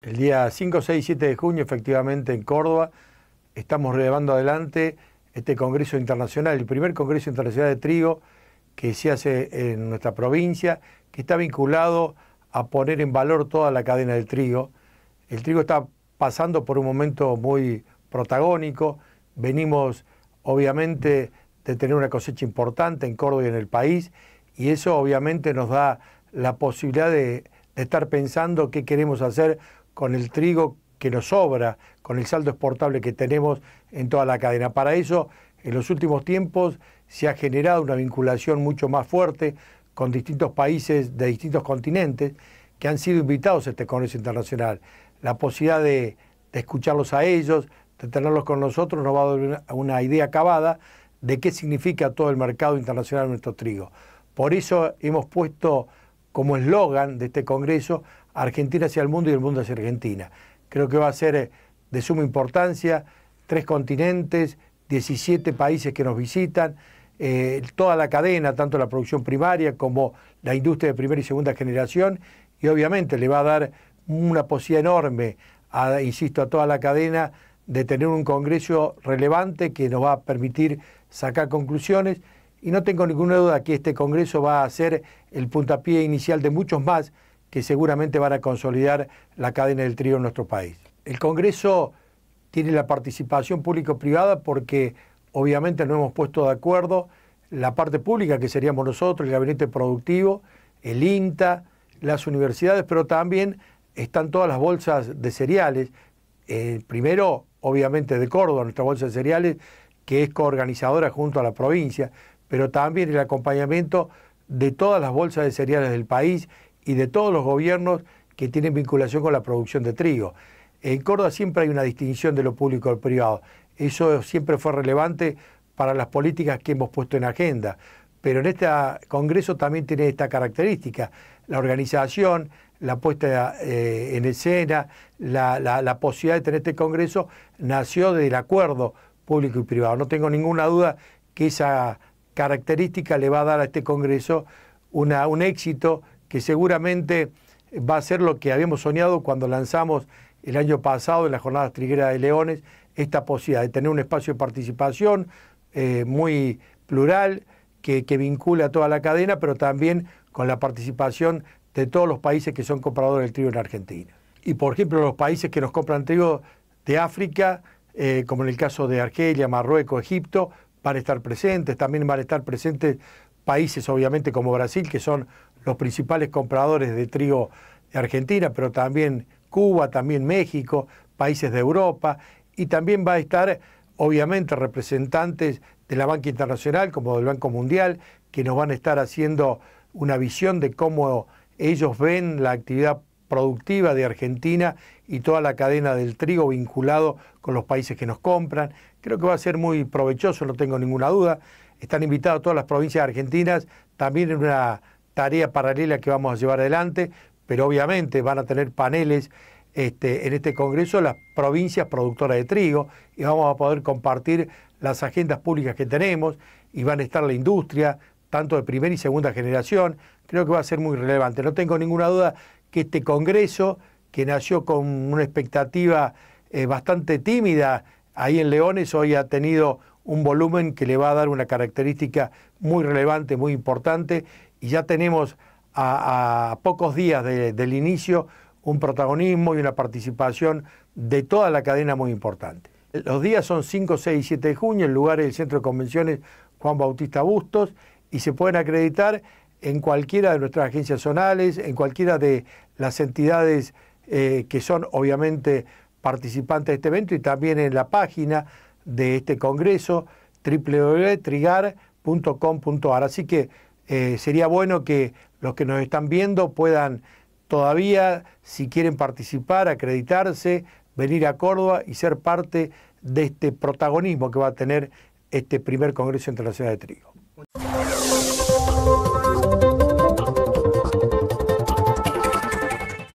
El día 5, 6 y 7 de junio, efectivamente, en Córdoba, estamos relevando adelante este Congreso Internacional, el primer Congreso Internacional de Trigo que se hace en nuestra provincia, que está vinculado a poner en valor toda la cadena del trigo. El trigo está pasando por un momento muy protagónico. Venimos, obviamente, de tener una cosecha importante en Córdoba y en el país, y eso obviamente nos da la posibilidad de estar pensando qué queremos hacer con el trigo que nos sobra, con el saldo exportable que tenemos en toda la cadena. Para eso, en los últimos tiempos se ha generado una vinculación mucho más fuerte con distintos países de distintos continentes que han sido invitados a este Congreso Internacional. La posibilidad de, escucharlos a ellos, de tenerlos con nosotros, nos va a dar una, una idea acabada de qué significa todo el mercado internacional de nuestro trigo. Por eso hemos puesto como eslogan de este Congreso Argentina hacia el mundo y el mundo hacia Argentina. Creo que va a ser eh, de suma importancia, tres continentes, 17 países que nos visitan, eh, toda la cadena, tanto la producción primaria como la industria de primera y segunda generación, y obviamente le va a dar una posibilidad enorme, insisto, a toda la cadena de tener un congreso relevante que nos va a permitir sacar conclusiones. Y no tengo ninguna duda que este congreso va a ser el puntapié inicial de muchos más que seguramente van a consolidar la cadena del trío en nuestro país. El Congreso tiene la participación público-privada porque obviamente no hemos puesto de acuerdo la parte pública, que seríamos nosotros, el gabinete productivo, el INTA, las universidades, pero también están todas las bolsas de cereales. Eh, primero, obviamente, de Córdoba, nuestra bolsa de cereales, que es coorganizadora junto a la provincia, pero también el acompañamiento de todas las bolsas de cereales del país y de todos los gobiernos que tienen vinculación con la producción de trigo. En Córdoba siempre hay una distinción de lo público al privado. Eso siempre fue relevante para las políticas que hemos puesto en agenda. Pero en este Congreso también tiene esta característica, la organización, la puesta eh, en escena, la, posibilidad de tener este Congreso nació del acuerdo público y privado. No tengo ninguna duda que esa característica le va a dar a este Congreso una, un éxito que seguramente va a ser lo que habíamos soñado cuando lanzamos el año pasado en las jornadas trigueras de Leones, esta posibilidad de tener un espacio de participación eh, muy plural que, que vincula a toda la cadena, pero también con la participación de todos los países que son compradores del trigo en Argentina. Y por ejemplo, los países que nos compran trigo de África, eh, como en el caso de Argelia, Marruecos, Egipto, van a estar presentes, también van a estar presentes países obviamente como Brasil, que son los principales compradores de trigo de Argentina, pero también Cuba, también México, países de Europa, y también va a estar, obviamente, representantes de la banca internacional, como del Banco Mundial, que nos van a estar haciendo una visión de cómo ellos ven la actividad productiva de Argentina y toda la cadena del trigo vinculado con los países que nos compran. Creo que va a ser muy provechoso, no tengo ninguna duda. Están invitados todas las provincias argentinas, también en una tarea paralela que vamos a llevar adelante, pero obviamente van a tener paneles este, en este Congreso las provincias productoras de trigo y vamos a poder compartir las agendas públicas que tenemos y van a estar la industria, tanto de primera y segunda generación. Creo que va a ser muy relevante. No tengo ninguna duda que este Congreso, que nació con una expectativa eh, bastante tímida ahí en Leones, hoy ha tenido un volumen que le va a dar una característica muy relevante, muy importante y ya tenemos a, pocos días del inicio un protagonismo y una participación de toda la cadena muy importante. Los días son 5, 6 y 7 de junio, el lugar es el Centro de Convenciones Juan Bautista Bustos y se pueden acreditar en cualquiera de nuestras agencias zonales, en cualquiera de las entidades eh, que son obviamente participantes de este evento y también en la página de este congreso www.trigar.com.ar. Así que eh, sería bueno que los que nos están viendo puedan todavía, si quieren participar, acreditarse, venir a Córdoba y ser parte de este protagonismo que va a tener este primer Congreso Internacional de Trigo.